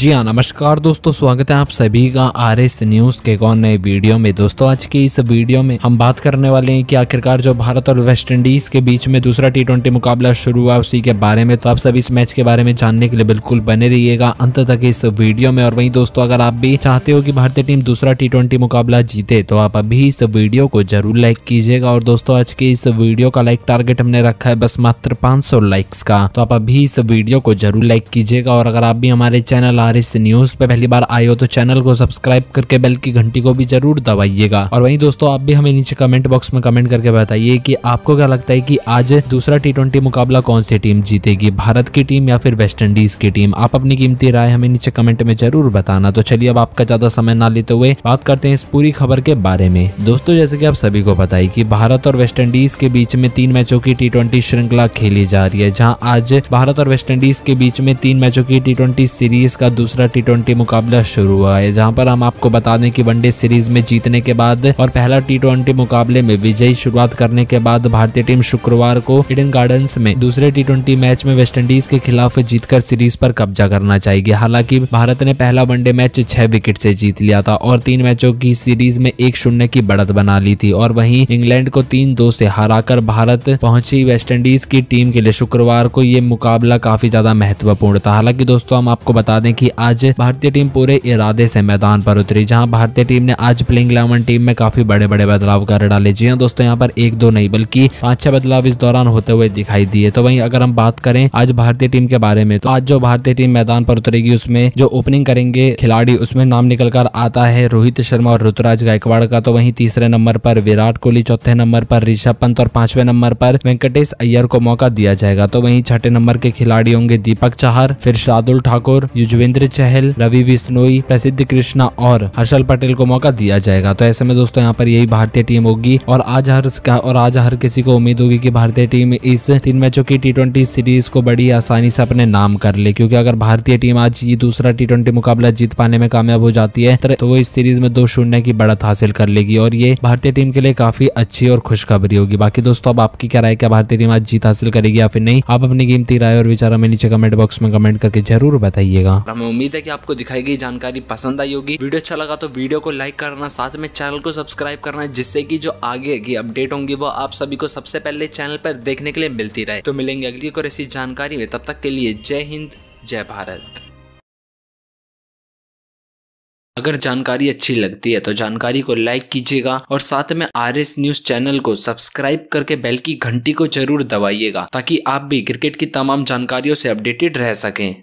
जी हाँ नमस्कार दोस्तों स्वागत है आप सभी का आर एस न्यूज के कौन नए वीडियो में दोस्तों आज की इस वीडियो में हम बात करने वाले हैं कि आखिरकार जो भारत और वेस्ट इंडीज के बीच में दूसरा टी ट्वेंटी मुकाबला शुरू हुआ उसी के बारे में तो आप सभी इस मैच के बारे में जानने के लिए बिल्कुल बने रहिएगा अंत तक इस वीडियो में और वही दोस्तों अगर आप भी चाहते हो कि भारतीय टीम दूसरा टी ट्वेंटी मुकाबला जीते तो आप अभी इस वीडियो को जरूर लाइक कीजिएगा और दोस्तों आज के इस वीडियो का लाइक टारगेट हमने रखा है बस मात्र पांच लाइक्स का तो आप अभी इस वीडियो को जरूर लाइक कीजिएगा और अगर आप भी हमारे चैनल बार इस न्यूज पे पहली बार आए हो तो चैनल को सब्सक्राइब करके बेल की घंटी को भी जरूर दबाइएगा और वहीं दोस्तों आप भी हमें नीचे कमेंट बॉक्स में कमेंट करके बताइए कि आपको क्या लगता है कि आज दूसरा टी मुकाबला कौन सी टीम जीतेगी भारत की टीम या फिर वेस्ट इंडीज की टीम आप अपनी कीमती राय हमें नीचे कमेंट में जरूर बताना तो चलिए अब आपका ज्यादा समय ना लेते हुए बात करते हैं इस पूरी खबर के बारे में दोस्तों जैसे कि आप सभी को पता है कि भारत और वेस्ट इंडीज के बीच में तीन मैचों की टी श्रृंखला खेली जा रही है जहां आज भारत और वेस्ट इंडीज के बीच में तीन मैचों की टी सीरीज का दूसरा टी मुकाबला शुरू हुआ है जहाँ पर हम आपको बता दें की वनडे सीरीज में जीतने के बाद और पहला टी मुकाबले में विजयी शुरुआत करने के बाद भारतीय टीम शुक्रवार को इडन गार्डन में दूसरे टी मैच में वेस्टइंडीज के खिलाफ जीतकर सीरीज पर कब्जा करना चाहिए हालांकि भारत ने पहला वनडे मैच छह विकेट से जीत लिया था और तीन मैचों की सीरीज में एक शून्य की बढ़त बना ली थी और वहीं इंग्लैंड को तीन दो से हराकर भारत पहुंची वेस्टइंडीज की टीम के लिए शुक्रवार को ये मुकाबला काफी ज्यादा महत्वपूर्ण था हालांकि दोस्तों हम आपको बता दें कि कि आज भारतीय टीम पूरे इरादे से मैदान पर उतरी जहां भारतीय टीम ने आज प्लेइंग इलेवन टीम में काफी बड़े बड़े बदलाव कर डाले जी हाँ दोस्तों यहाँ पर एक दो नहीं बल्कि पांच छह बदलाव इस दौरान होते हुए दिखाई दिए तो वही अगर हम बात करें आज भारतीय टीम के बारे में तो आज जो भारतीय टीम मैदान पर उतरेगी उसमें जो ओपनिंग करेंगे खिलाड़ी उसमें नाम निकल कर आता है रोहित शर्मा और ऋतुराज गायकवाड़ का तो वहीं तीसरे नंबर पर विराट कोहली चौथे नंबर पर ऋषभ पंत और पांचवे नंबर पर वेंकटेश अय्यर को मौका दिया जाएगा तो वहीं छठे नंबर के खिलाड़ी होंगे दीपक चाहर फिर शार्दुल ठाकुर युजवेंद्र महेंद्र चहल रवि विश्नोई प्रसिद्ध कृष्णा और हर्षल पटेल को मौका दिया जाएगा तो ऐसे में दोस्तों यहाँ पर यही भारतीय टीम होगी और आज हर और आज हर किसी को उम्मीद होगी की भारतीय टीम इस तीन मैचों की टी सीरीज को बड़ी आसानी से अपने नाम कर ले क्यूँकी अगर भारतीय टीम आज ये दूसरा टी मुकाबला जीत पाने में कामयाब हो जाती है तो वो इस सीरीज में दो शून्य की बढ़त हासिल कर लेगी और ये भारतीय टीम के लिए काफी अच्छी और खुशखबरी होगी बाकी दोस्तों अब आपकी क्या राय क्या भारतीय टीम आज जीत हासिल करेगी या फिर नहीं आप अपनी कीमती राय और विचार में नीचे कमेंट बॉक्स में कमेंट करके जरूर बताइएगा हमें उम्मीद है कि आपको दिखाई गई जानकारी पसंद आई होगी वीडियो अच्छा लगा तो वीडियो को लाइक करना साथ में चैनल को सब्सक्राइब करना जिससे कि जो आगे की अपडेट होंगी वो आप सभी को सबसे पहले चैनल पर देखने के लिए मिलती रहे तो मिलेंगे अगली और ऐसी जानकारी में तब तक के लिए जय हिंद जय भारत अगर जानकारी अच्छी लगती है तो जानकारी को लाइक कीजिएगा और साथ में आर एस न्यूज चैनल को सब्सक्राइब करके बेल की घंटी को जरूर दबाइएगा ताकि आप भी क्रिकेट की तमाम जानकारियों से अपडेटेड रह सकें